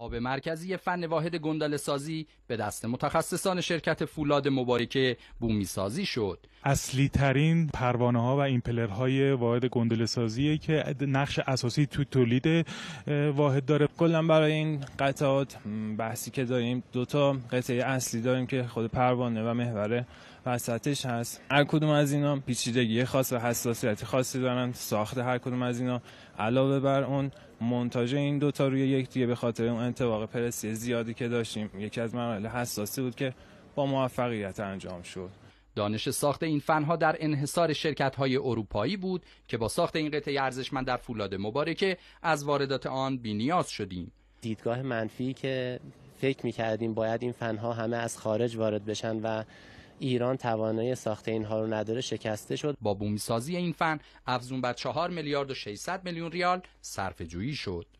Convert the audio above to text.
آب مرکزی فن واحد گندل سازی به دست متخصصان شرکت فولاد مبارکه بومی سازی شد اصلی ترین پروانه ها و ایمپلر های واحد گندل سازیه که نقش اساسی تو تولید واحد داره کلا برای این قطعات بحثی که داریم دو تا قطعه اصلی داریم که خود پروانه و محور وسطش هست هر کدوم از اینا پیچیدگی خاص و حساسیت خاصی دارن ساخت هر کدوم از اینا علاوه بر اون مونتاژ این دوتا روی دیگه به خاطر اون انتباق پرسی زیادی که داشتیم یکی از مراحل حساسی بود که با موفقیت انجام شد دانش ساخت این فنها در انحصار شرکت های اروپایی بود که با ساخت این قطعه ارزشمند در فولاد مبارکه از واردات آن بینیاز شدیم دیدگاه منفی که فکر میکردیم باید این فنها همه از خارج وارد بشن و ایران توانایی ساخت اینها رو نداره شکسته شد با بومیسازی این فن افزون بر 4 میلیارد و 600 میلیون ریال صرف جویی شد